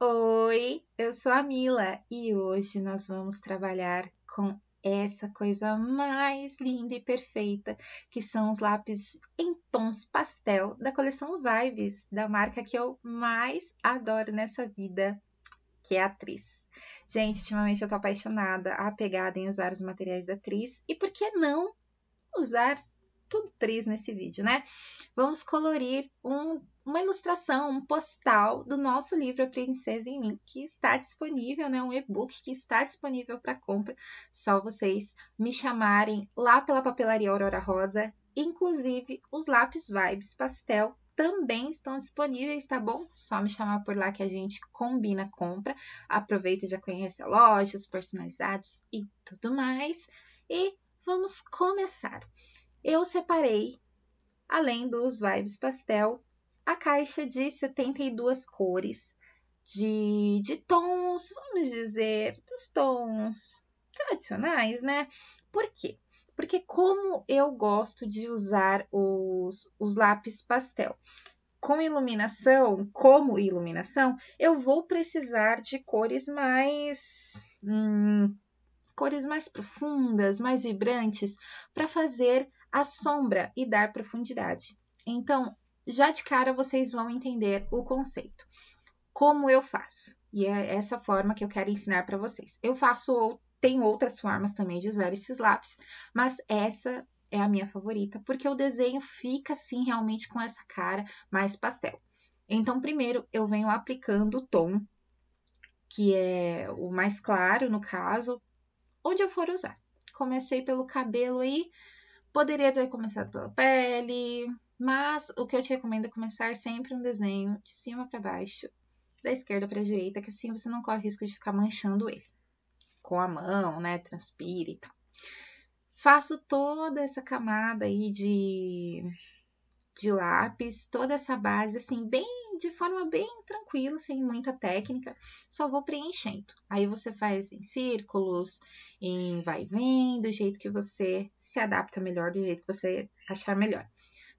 Oi, eu sou a Mila e hoje nós vamos trabalhar com essa coisa mais linda e perfeita, que são os lápis em tons pastel da coleção Vibes, da marca que eu mais adoro nessa vida, que é a Atriz. Gente, ultimamente eu tô apaixonada, apegada em usar os materiais da Atriz e por que não usar tudo três nesse vídeo, né? Vamos colorir um, uma ilustração, um postal do nosso livro A Princesa em Mim, que está disponível, né? Um e-book que está disponível para compra. Só vocês me chamarem lá pela papelaria Aurora Rosa. Inclusive, os lápis Vibes Pastel também estão disponíveis, tá bom? Só me chamar por lá que a gente combina a compra. Aproveita e já conhece a loja, os personalizados e tudo mais. E vamos começar eu separei, além dos vibes pastel, a caixa de 72 cores, de, de tons, vamos dizer, dos tons tradicionais, né? Por quê? Porque como eu gosto de usar os, os lápis pastel, com iluminação, como iluminação, eu vou precisar de cores mais. Hum, cores mais profundas, mais vibrantes, para fazer a sombra e dar profundidade. Então, já de cara vocês vão entender o conceito. Como eu faço? E é essa forma que eu quero ensinar para vocês. Eu faço, ou tem outras formas também de usar esses lápis, mas essa é a minha favorita, porque o desenho fica assim realmente com essa cara mais pastel. Então, primeiro eu venho aplicando o tom, que é o mais claro no caso, onde eu for usar. Comecei pelo cabelo aí, Poderia ter começado pela pele, mas o que eu te recomendo é começar sempre um desenho de cima para baixo, da esquerda para a direita, que assim você não corre risco de ficar manchando ele com a mão, né? Transpira e tal. Faço toda essa camada aí de, de lápis, toda essa base, assim, bem de forma bem tranquila, sem muita técnica, só vou preenchendo. Aí você faz em círculos, em vai vem, do jeito que você se adapta melhor, do jeito que você achar melhor.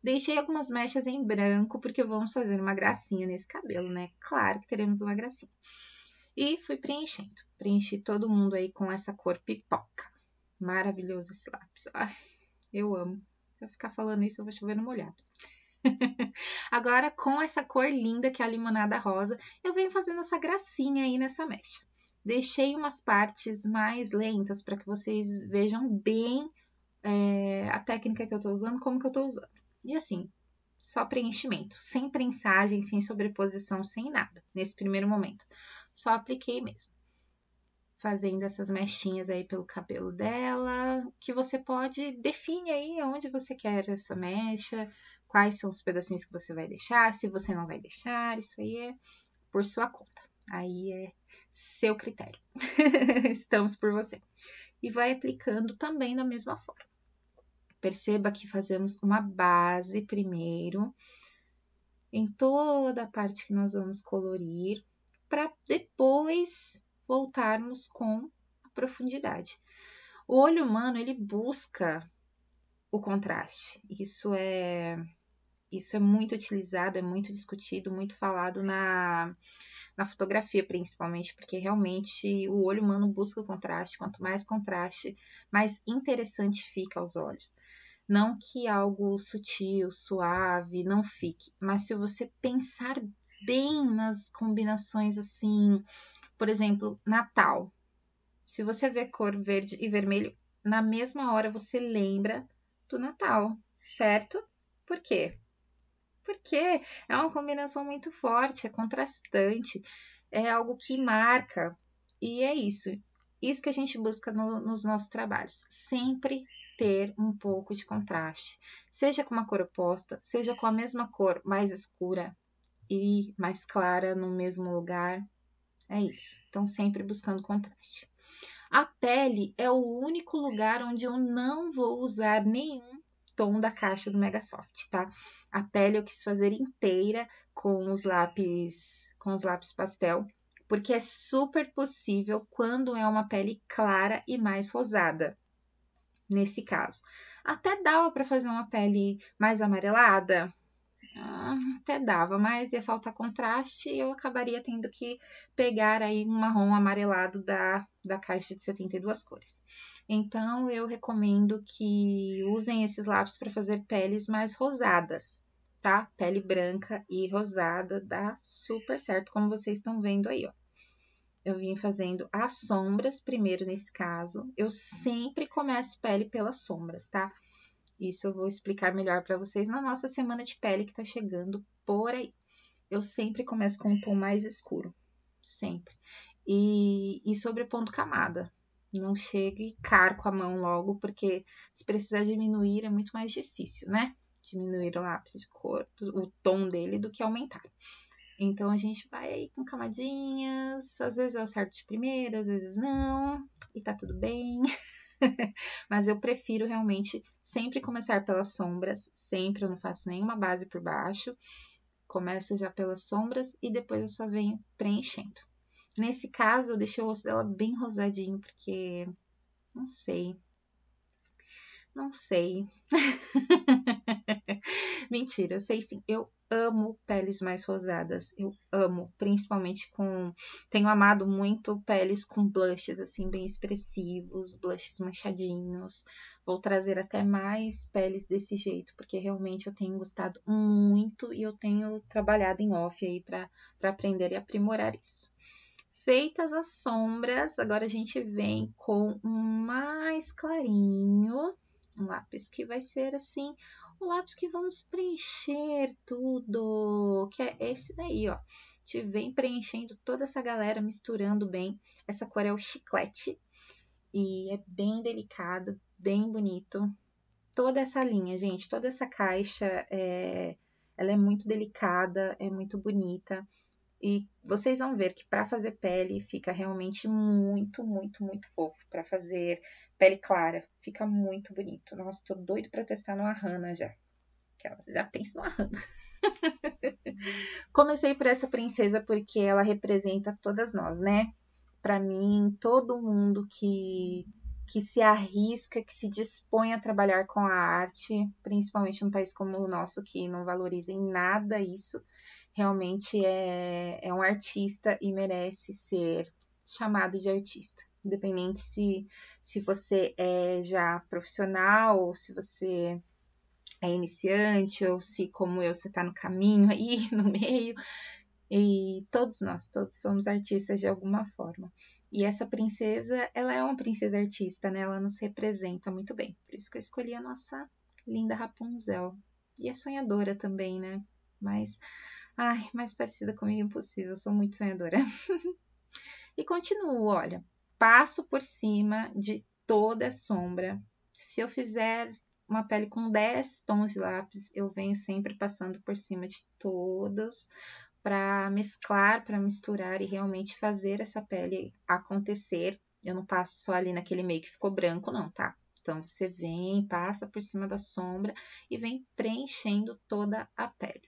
Deixei algumas mechas em branco, porque vamos fazer uma gracinha nesse cabelo, né? Claro que teremos uma gracinha. E fui preenchendo. Preenchi todo mundo aí com essa cor pipoca. Maravilhoso esse lápis. Ai, eu amo. Se eu ficar falando isso, eu vou chover no molhado. Agora, com essa cor linda que é a limonada rosa, eu venho fazendo essa gracinha aí nessa mecha. Deixei umas partes mais lentas para que vocês vejam bem é, a técnica que eu estou usando, como que eu estou usando. E assim, só preenchimento, sem prensagem, sem sobreposição, sem nada, nesse primeiro momento. Só apliquei mesmo fazendo essas mechinhas aí pelo cabelo dela, que você pode define aí onde você quer essa mecha, quais são os pedacinhos que você vai deixar, se você não vai deixar, isso aí é por sua conta. Aí é seu critério. Estamos por você. E vai aplicando também da mesma forma. Perceba que fazemos uma base primeiro em toda a parte que nós vamos colorir, para depois voltarmos com a profundidade. O olho humano, ele busca o contraste. Isso é isso é muito utilizado, é muito discutido, muito falado na, na fotografia, principalmente, porque realmente o olho humano busca o contraste. Quanto mais contraste, mais interessante fica aos olhos. Não que algo sutil, suave, não fique, mas se você pensar bem nas combinações assim, por exemplo, Natal. Se você vê cor verde e vermelho, na mesma hora você lembra do Natal, certo? Por quê? Porque é uma combinação muito forte, é contrastante, é algo que marca. E é isso. Isso que a gente busca no, nos nossos trabalhos. Sempre ter um pouco de contraste, seja com uma cor oposta, seja com a mesma cor mais escura e mais clara no mesmo lugar. É isso. Então, sempre buscando contraste. A pele é o único lugar onde eu não vou usar nenhum tom da caixa do Megasoft, tá? A pele eu quis fazer inteira com os lápis, com os lápis pastel, porque é super possível quando é uma pele clara e mais rosada. Nesse caso, até dava para fazer uma pele mais amarelada, ah, até dava, mas ia faltar contraste e eu acabaria tendo que pegar aí um marrom amarelado da, da caixa de 72 cores. Então, eu recomendo que usem esses lápis para fazer peles mais rosadas, tá? Pele branca e rosada dá super certo, como vocês estão vendo aí, ó. Eu vim fazendo as sombras primeiro nesse caso. Eu sempre começo pele pelas sombras, tá? Isso eu vou explicar melhor para vocês na nossa semana de pele que está chegando por aí. Eu sempre começo com um tom mais escuro, sempre. E, e sobrepondo camada. Não chegue caro com a mão logo, porque se precisar diminuir é muito mais difícil, né? Diminuir o lápis de cor, o tom dele, do que aumentar. Então a gente vai aí com camadinhas, às vezes eu acerto de primeira, às vezes não, e tá tudo bem. Mas eu prefiro realmente sempre começar pelas sombras, sempre eu não faço nenhuma base por baixo. Começo já pelas sombras e depois eu só venho preenchendo. Nesse caso, eu deixei o osso dela bem rosadinho, porque não sei. Não sei. Mentira, eu sei sim. Eu amo peles mais rosadas. Eu amo, principalmente com. Tenho amado muito peles com blushes, assim, bem expressivos, blushes manchadinhos. Vou trazer até mais peles desse jeito, porque realmente eu tenho gostado muito e eu tenho trabalhado em off aí para aprender e aprimorar isso. Feitas as sombras, agora a gente vem com um mais clarinho um lápis que vai ser assim, o lápis que vamos preencher tudo, que é esse daí, ó. Te vem preenchendo toda essa galera, misturando bem. Essa cor é o chiclete e é bem delicado, bem bonito. Toda essa linha, gente, toda essa caixa é, ela é muito delicada, é muito bonita. E vocês vão ver que para fazer pele fica realmente muito, muito, muito fofo. Para fazer pele clara, fica muito bonito. Nossa, tô doido para testar no Ahana já. Que ela já pensa no Ahana. Comecei por essa princesa porque ela representa todas nós, né? Para mim, todo mundo que que se arrisca, que se dispõe a trabalhar com a arte, principalmente num país como o nosso que não valoriza em nada isso, realmente é, é um artista e merece ser chamado de artista. Independente se, se você é já profissional, ou se você é iniciante, ou se, como eu, você está no caminho aí, no meio. E todos nós, todos somos artistas de alguma forma. E essa princesa, ela é uma princesa artista, né? Ela nos representa muito bem. Por isso que eu escolhi a nossa linda Rapunzel. E é sonhadora também, né? Mas Ai, mais parecida comigo impossível, eu sou muito sonhadora. e continuo, olha, passo por cima de toda a sombra. Se eu fizer uma pele com 10 tons de lápis, eu venho sempre passando por cima de todos para mesclar, para misturar e realmente fazer essa pele acontecer. Eu não passo só ali naquele meio que ficou branco, não, tá? Então você vem, passa por cima da sombra e vem preenchendo toda a pele.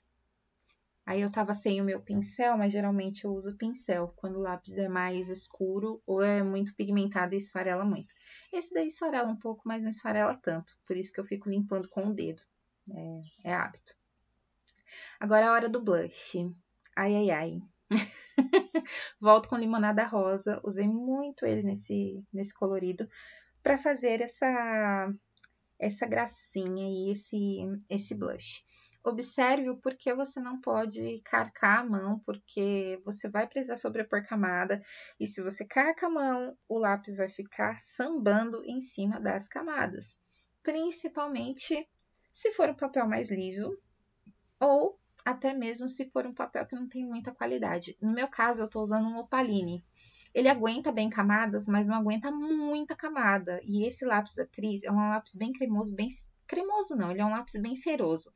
Aí eu tava sem o meu pincel, mas geralmente eu uso pincel quando o lápis é mais escuro ou é muito pigmentado e esfarela muito. Esse daí esfarela um pouco, mas não esfarela tanto, por isso que eu fico limpando com o dedo. É, é hábito. Agora é a hora do blush. Ai, ai, ai. Volto com limonada rosa. Usei muito ele nesse, nesse colorido para fazer essa essa gracinha e esse esse blush. Observe o porquê você não pode carcar a mão, porque você vai precisar sobrepor camada, e se você carca a mão, o lápis vai ficar sambando em cima das camadas, principalmente se for um papel mais liso ou até mesmo se for um papel que não tem muita qualidade. No meu caso, eu estou usando um opaline. Ele aguenta bem camadas, mas não aguenta muita camada. E esse lápis da Triz é um lápis bem cremoso, bem cremoso não, ele é um lápis bem ceroso.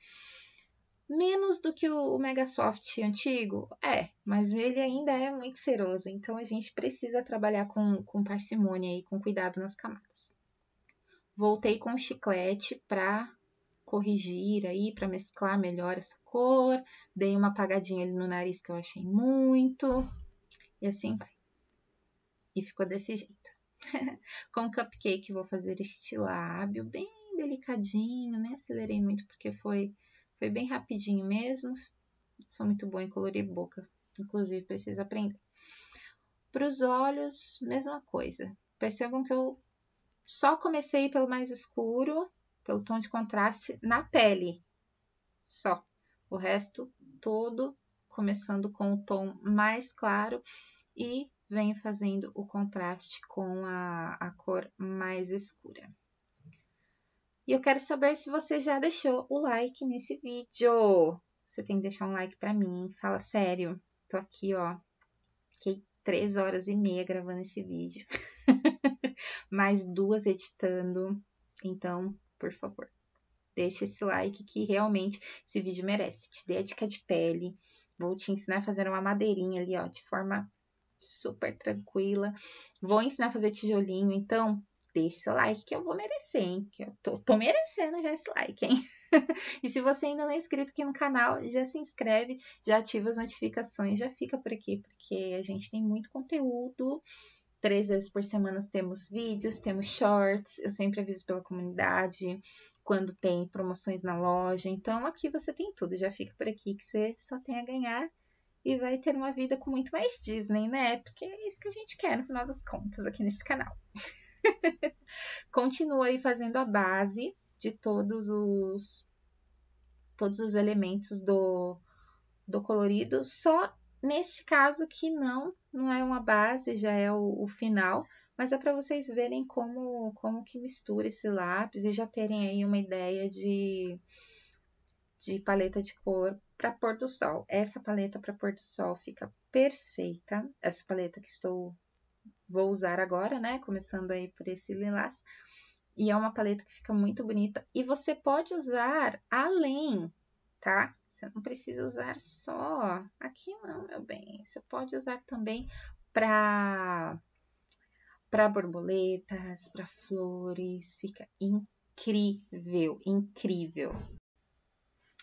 Menos do que o Megasoft antigo? É, mas ele ainda é muito seroso, então a gente precisa trabalhar com, com parcimônia e com cuidado nas camadas. Voltei com o chiclete para corrigir aí, para mesclar melhor essa cor. Dei uma apagadinha ali no nariz que eu achei muito. E assim vai. E ficou desse jeito. com cupcake vou fazer este lábio bem delicadinho, nem acelerei muito porque foi foi bem rapidinho mesmo. Sou muito boa em colorir boca, inclusive preciso aprender. Para os olhos, mesma coisa. Percebam que eu só comecei pelo mais escuro, pelo tom de contraste na pele. Só. O resto todo começando com o tom mais claro e venho fazendo o contraste com a, a cor mais escura. E eu quero saber se você já deixou o like nesse vídeo. Você tem que deixar um like pra mim, fala sério. Tô aqui, ó. Fiquei três horas e meia gravando esse vídeo. Mais duas editando. Então, por favor, deixa esse like que realmente esse vídeo merece. Te dê a dica de pele. Vou te ensinar a fazer uma madeirinha ali, ó, de forma super tranquila. Vou ensinar a fazer tijolinho, então deixe seu like que eu vou merecer, hein? Que eu tô, tô merecendo já esse like, hein? e se você ainda não é inscrito aqui no canal, já se inscreve, já ativa as notificações, já fica por aqui, porque a gente tem muito conteúdo. Três vezes por semana temos vídeos, temos shorts, eu sempre aviso pela comunidade quando tem promoções na loja. Então aqui você tem tudo, já fica por aqui que você só tem a ganhar e vai ter uma vida com muito mais Disney, né? Porque é isso que a gente quer no final das contas aqui neste canal. Continua aí fazendo a base de todos os todos os elementos do, do colorido, só neste caso que não, não é uma base, já é o, o final, mas é para vocês verem como, como que mistura esse lápis e já terem aí uma ideia de, de paleta de cor para pôr do sol. Essa paleta para pôr do sol fica perfeita, essa paleta que estou vou usar agora, né? Começando aí por esse lilás. E é uma paleta que fica muito bonita. E você pode usar além, tá? Você não precisa usar só aqui não, meu bem. Você pode usar também para para borboletas, para flores, fica incrível, incrível.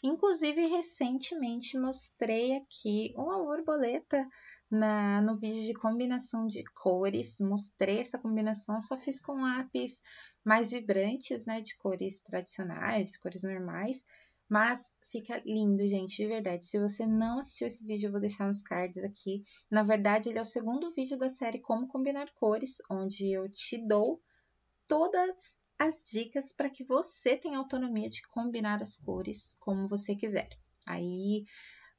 Inclusive, recentemente mostrei aqui uma borboleta na, no vídeo de combinação de cores, mostrei essa combinação, só fiz com lápis mais vibrantes, né, de cores tradicionais, de cores normais, mas fica lindo, gente, de verdade. Se você não assistiu esse vídeo, eu vou deixar nos cards aqui. Na verdade, ele é o segundo vídeo da série Como Combinar Cores, onde eu te dou todas as dicas para que você tenha autonomia de combinar as cores como você quiser. Aí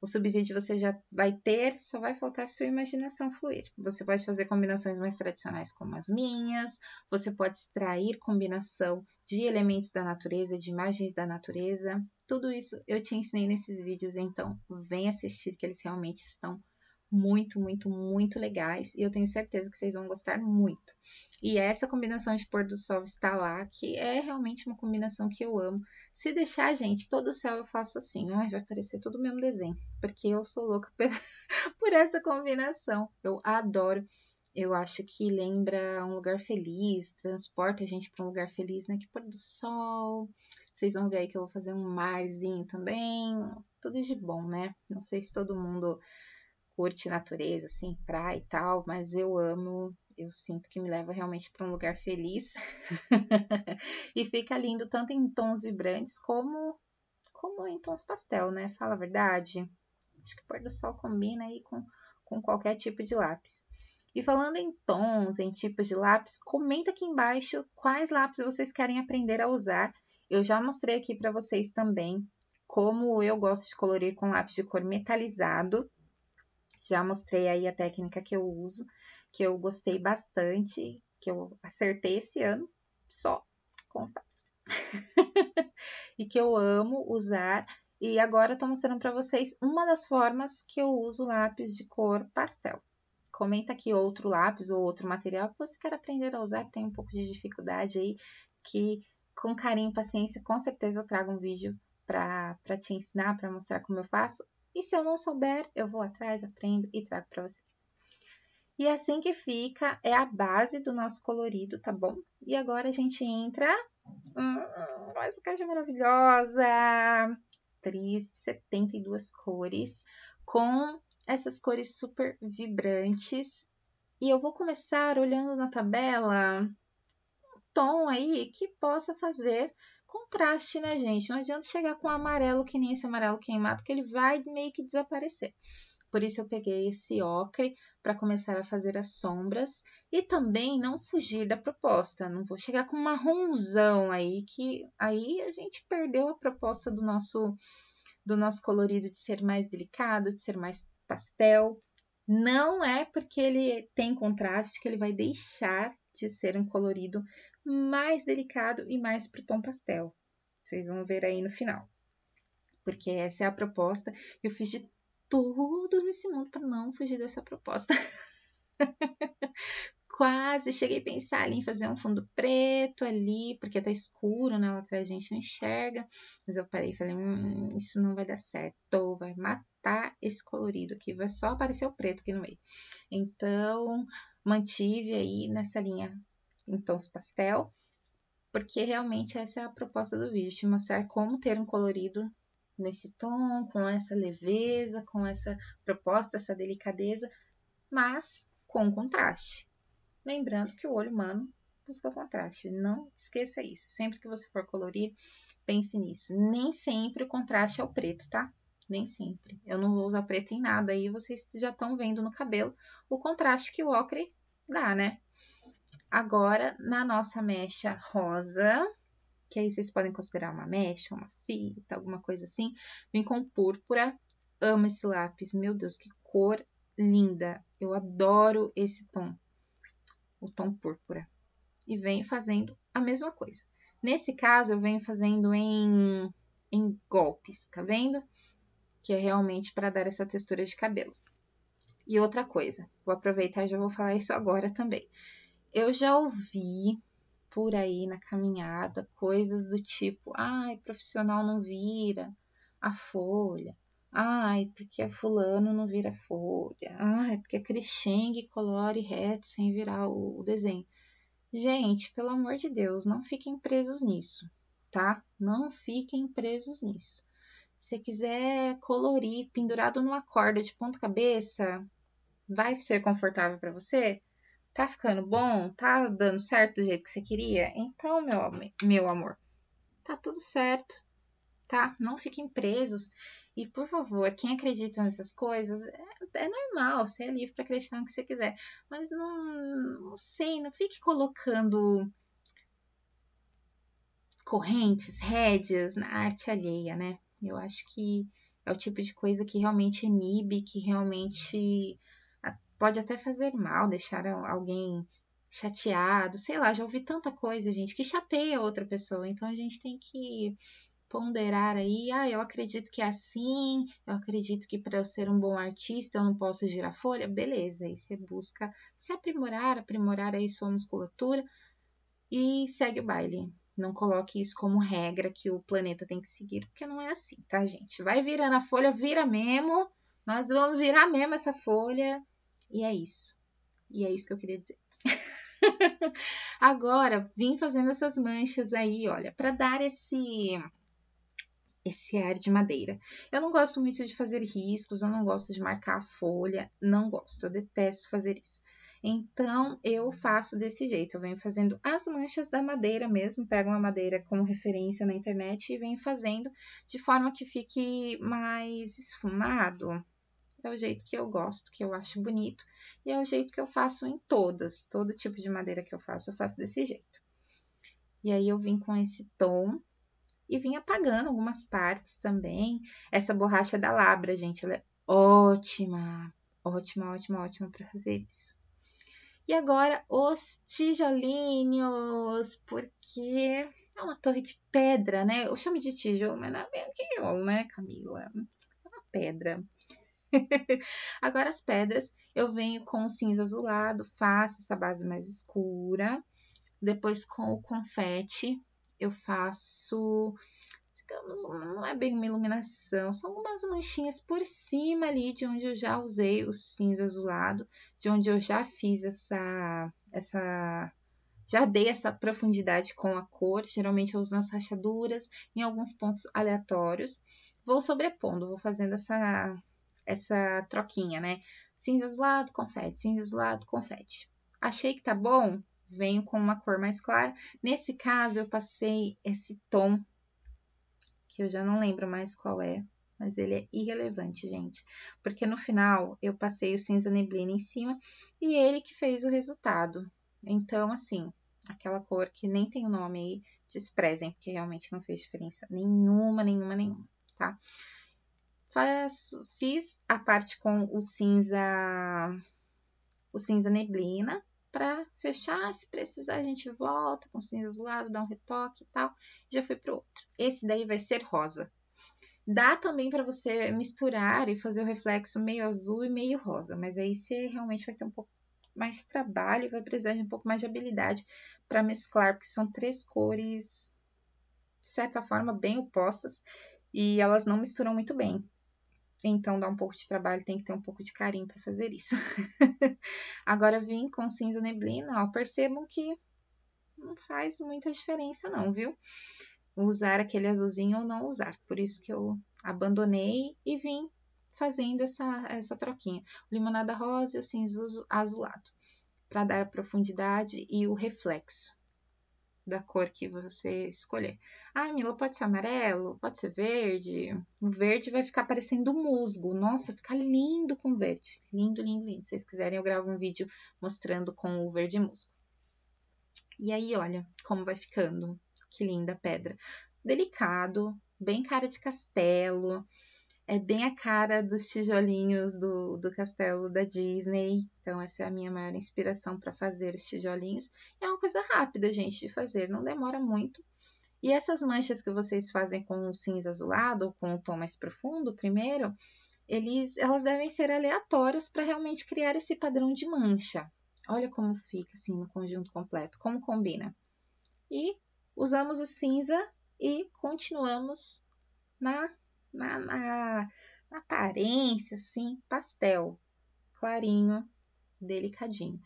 o subsídio você já vai ter, só vai faltar sua imaginação fluir. Você pode fazer combinações mais tradicionais como as minhas, você pode extrair combinação de elementos da natureza, de imagens da natureza. Tudo isso eu te ensinei nesses vídeos, então vem assistir que eles realmente estão muito, muito, muito legais e eu tenho certeza que vocês vão gostar muito. E essa combinação de pôr do sol está lá, que é realmente uma combinação que eu amo. Se deixar, gente, todo o céu eu faço assim, ai, vai parecer tudo o mesmo desenho, porque eu sou louca por essa combinação. Eu adoro. Eu acho que lembra um lugar feliz, transporta a gente para um lugar feliz, né? Que pôr do sol. Vocês vão ver aí que eu vou fazer um marzinho também. Tudo de bom, né? Não sei se todo mundo curte natureza, assim, praia e tal, mas eu amo, eu sinto que me leva realmente para um lugar feliz. e fica lindo tanto em tons vibrantes como como em tons pastel, né? Fala a verdade. Acho que o pôr do sol combina aí com, com qualquer tipo de lápis. E falando em tons, em tipos de lápis, comenta aqui embaixo quais lápis vocês querem aprender a usar. Eu já mostrei aqui para vocês também como eu gosto de colorir com lápis de cor metalizado. Já mostrei aí a técnica que eu uso, que eu gostei bastante, que eu acertei esse ano, só confesso. e que eu amo usar. E agora eu tô mostrando para vocês uma das formas que eu uso lápis de cor pastel. Comenta aqui outro lápis ou outro material que você quer aprender a usar, que tem um pouco de dificuldade aí, que com carinho e paciência, com certeza eu trago um vídeo para te ensinar, para mostrar como eu faço. E se eu não souber, eu vou atrás, aprendo e trago para vocês. E assim que fica, é a base do nosso colorido, tá bom? E agora a gente entra... Hum, essa caixa maravilhosa! Três, 72 cores, com essas cores super vibrantes. E eu vou começar olhando na tabela um tom aí que possa fazer contraste, né, gente? Não adianta chegar com um amarelo que nem esse amarelo queimado, que ele vai meio que desaparecer. Por isso eu peguei esse ocre para começar a fazer as sombras e também não fugir da proposta. Não vou chegar com marronzão aí que aí a gente perdeu a proposta do nosso do nosso colorido de ser mais delicado, de ser mais pastel. Não é porque ele tem contraste que ele vai deixar de ser um colorido mais delicado e mais para o tom pastel. Vocês vão ver aí no final. Porque essa é a proposta. Eu fiz de tudo nesse mundo para não fugir dessa proposta. Quase cheguei a pensar ali em fazer um fundo preto ali, porque tá escuro, né? Lá atrás a gente não enxerga. Mas eu parei e falei: hum, isso não vai dar certo, vai matar esse colorido aqui, vai só aparecer o preto aqui no meio. Então, mantive aí nessa linha em tons pastel, porque realmente essa é a proposta do vídeo, te mostrar como ter um colorido nesse tom, com essa leveza, com essa proposta, essa delicadeza, mas com contraste. Lembrando que o olho humano busca contraste, não esqueça isso. Sempre que você for colorir, pense nisso. Nem sempre o contraste é o preto, tá? Nem sempre. Eu não vou usar preto em nada, aí vocês já estão vendo no cabelo o contraste que o ocre dá, né? Agora, na nossa mecha rosa, que aí vocês podem considerar uma mecha, uma fita, alguma coisa assim, vem com púrpura. Amo esse lápis, meu Deus, que cor linda! Eu adoro esse tom, o tom púrpura. E venho fazendo a mesma coisa. Nesse caso, eu venho fazendo em, em golpes, tá vendo? Que é realmente para dar essa textura de cabelo. E outra coisa, vou aproveitar e já vou falar isso agora também eu já ouvi por aí na caminhada coisas do tipo: ai, profissional não vira a folha. Ai, porque fulano não vira folha. Ai, porque a crescengue colore reto sem virar o, o desenho. Gente, pelo amor de Deus, não fiquem presos nisso, tá? Não fiquem presos nisso. Se quiser colorir pendurado numa corda de ponta cabeça, vai ser confortável para você? Tá ficando bom? Tá dando certo do jeito que você queria? Então, meu, meu amor, tá tudo certo, tá? Não fiquem presos. E, por favor, quem acredita nessas coisas, é, é normal, você é livre para acreditar no que você quiser. Mas não, não sei, não fique colocando correntes, rédeas na arte alheia, né? Eu acho que é o tipo de coisa que realmente inibe, que realmente pode até fazer mal, deixar alguém chateado, sei lá, já ouvi tanta coisa, gente, que chateia outra pessoa. Então a gente tem que ponderar aí, ah, eu acredito que é assim, eu acredito que para eu ser um bom artista eu não posso girar folha, beleza, aí você busca se aprimorar, aprimorar aí sua musculatura e segue o baile. Não coloque isso como regra que o planeta tem que seguir, porque não é assim, tá, gente? Vai virando a folha, vira mesmo. Nós vamos virar mesmo essa folha e é isso. E é isso que eu queria dizer. Agora, vim fazendo essas manchas aí, olha, para dar esse esse ar de madeira. Eu não gosto muito de fazer riscos, eu não gosto de marcar a folha, não gosto, eu detesto fazer isso. Então, eu faço desse jeito, eu venho fazendo as manchas da madeira mesmo, pego uma madeira como referência na internet e venho fazendo de forma que fique mais esfumado, é o jeito que eu gosto, que eu acho bonito, e é o jeito que eu faço em todas, todo tipo de madeira que eu faço, eu faço desse jeito. E aí eu vim com esse tom e vim apagando algumas partes também. Essa borracha da Labra, gente, ela é ótima, ótima, ótima, ótima para fazer isso. E agora os tijolinhos, porque é uma torre de pedra, né? Eu chamo de tijolo, mas não é tijolo, né, Camila? É uma pedra. Agora as pedras, eu venho com o cinza azulado, faço essa base mais escura. Depois com o confete, eu faço, digamos, não é bem uma iluminação, são algumas manchinhas por cima ali de onde eu já usei o cinza azulado, de onde eu já fiz essa, essa já dei essa profundidade com a cor, geralmente eu uso nas rachaduras, em alguns pontos aleatórios. Vou sobrepondo, vou fazendo essa, essa troquinha, né? Cinza do lado, confete, cinza do lado, confete. Achei que tá bom? Venho com uma cor mais clara. Nesse caso, eu passei esse tom, que eu já não lembro mais qual é, mas ele é irrelevante, gente. Porque no final, eu passei o cinza neblina em cima e ele que fez o resultado. Então, assim, aquela cor que nem tem o nome aí, desprezem, porque realmente não fez diferença nenhuma, nenhuma, nenhuma, tá? fiz a parte com o cinza, o cinza neblina para fechar. Se precisar, a gente volta com o cinza do lado, dá um retoque e tal. Já foi pro outro. Esse daí vai ser rosa. Dá também para você misturar e fazer o reflexo meio azul e meio rosa, mas aí você realmente vai ter um pouco mais de trabalho, vai precisar de um pouco mais de habilidade para mesclar, porque são três cores, de certa forma, bem opostas e elas não misturam muito bem. Então dá um pouco de trabalho, tem que ter um pouco de carinho para fazer isso. Agora vim com cinza neblina, ó, percebam que não faz muita diferença não, viu? Usar aquele azulzinho ou não usar. Por isso que eu abandonei e vim fazendo essa, essa troquinha. O limonada rosa e o cinza azulado, para dar a profundidade e o reflexo da cor que você escolher. Ah, Mila, pode ser amarelo, pode ser verde. O verde vai ficar parecendo musgo. Nossa, fica lindo com verde. Lindo, lindo, lindo. Se vocês quiserem, eu gravo um vídeo mostrando com o verde musgo. E aí, olha como vai ficando. Que linda pedra. Delicado, bem cara de castelo. É bem a cara dos tijolinhos do, do castelo da Disney. Então, essa é a minha maior inspiração para fazer os tijolinhos. É uma coisa rápida, gente, de fazer, não demora muito. E essas manchas que vocês fazem com o cinza azulado ou com o um tom mais profundo primeiro, eles, elas devem ser aleatórias para realmente criar esse padrão de mancha. Olha como fica assim no conjunto completo, como combina. E usamos o cinza e continuamos na na, na, na aparência, assim, pastel, clarinho, delicadinho,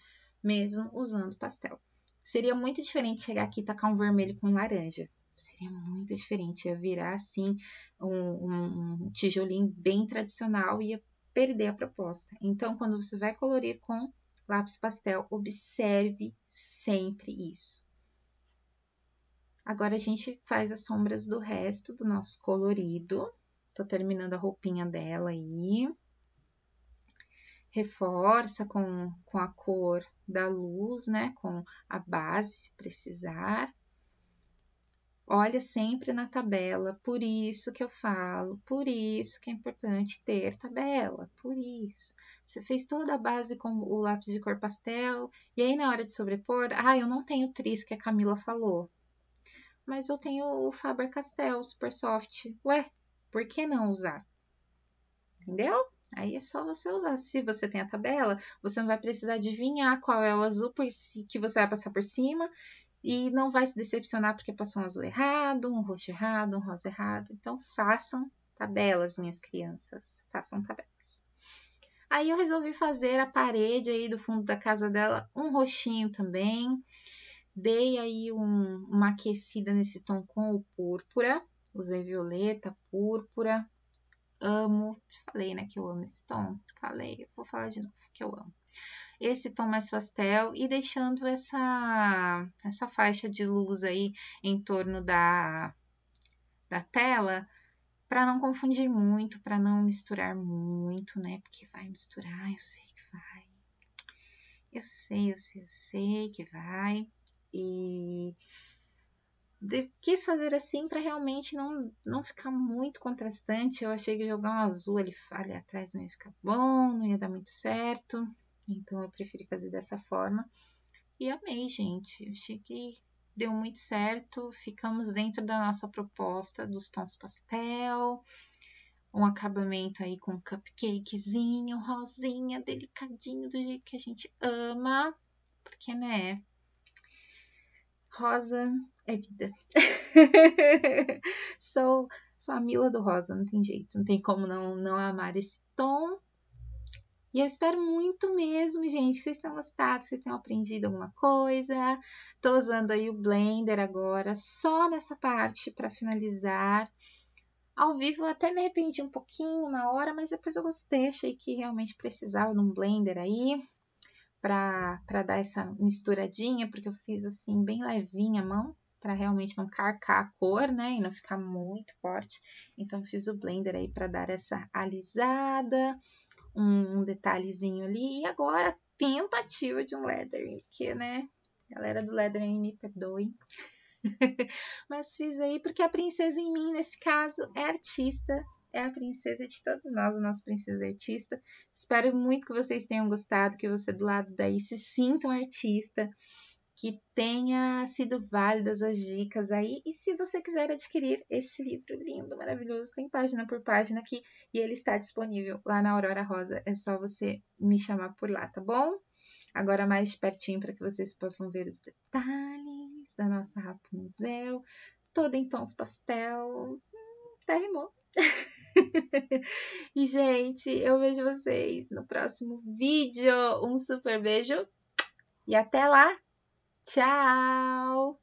mesmo usando pastel. Seria muito diferente chegar aqui e tacar um vermelho com laranja. Seria muito diferente. Ia virar assim um, um tijolinho bem tradicional e ia perder a proposta. Então, quando você vai colorir com lápis pastel, observe sempre isso. Agora a gente faz as sombras do resto do nosso colorido. Tô terminando a roupinha dela aí. Reforça com, com a cor da luz, né? Com a base, se precisar. Olha sempre na tabela, por isso que eu falo, por isso que é importante ter tabela, por isso. Você fez toda a base com o lápis de cor pastel, e aí na hora de sobrepor, ah, eu não tenho o tris que a Camila falou, mas eu tenho o Faber-Castell Super Soft. Ué, por que não usar? Entendeu? Aí é só você usar. Se você tem a tabela, você não vai precisar adivinhar qual é o azul si, que você vai passar por cima e não vai se decepcionar porque passou um azul errado, um roxo errado, um rosa errado. Então façam tabelas, minhas crianças. Façam tabelas. Aí eu resolvi fazer a parede aí do fundo da casa dela um roxinho também. Dei aí um, uma aquecida nesse tom com o púrpura. Usei violeta, púrpura. Amo. Falei, né, que eu amo esse tom. Falei, vou falar de novo que eu amo. Esse tom mais pastel e deixando essa, essa faixa de luz aí em torno da, da tela para não confundir muito, para não misturar muito, né? Porque vai misturar, eu sei que vai. Eu sei, eu sei, eu sei que vai. E de, quis fazer assim para realmente não, não ficar muito contrastante. Eu achei que jogar um azul ali, ali atrás não ia ficar bom, não ia dar muito certo. Então eu preferi fazer dessa forma. E amei, gente. achei que deu muito certo. Ficamos dentro da nossa proposta dos tons pastel. Um acabamento aí com cupcakezinho, rosinha, delicadinho, do jeito que a gente ama. Porque, né? Rosa é vida. sou, sou a Mila do Rosa, não tem jeito, não tem como não, não amar esse tom. E eu espero muito mesmo, gente, vocês tenham gostado, vocês tenham aprendido alguma coisa. Tô usando aí o Blender agora, só nessa parte para finalizar. Ao vivo eu até me arrependi um pouquinho na hora, mas depois eu gostei, achei que realmente precisava de um blender aí para dar essa misturadinha, porque eu fiz assim bem levinha a mão para realmente não carcar a cor, né? E não ficar muito forte. Então, fiz o blender aí para dar essa alisada, um, um detalhezinho ali. E agora, tentativa de um leathering, porque, né? Galera do leathering, me perdoem. Mas fiz aí porque a princesa em mim, nesse caso, é artista, é a princesa de todos nós, a nossa princesa artista. Espero muito que vocês tenham gostado, que você do lado daí se sinta um artista, que tenha sido válidas as dicas aí. E se você quiser adquirir este livro lindo, maravilhoso, tem página por página aqui e ele está disponível lá na Aurora Rosa. É só você me chamar por lá, tá bom? Agora mais de pertinho para que vocês possam ver os detalhes da nossa Rapunzel, toda em tons pastel. Hum, até rimou. e, gente, eu vejo vocês no próximo vídeo. Um super beijo e até lá! Tchau!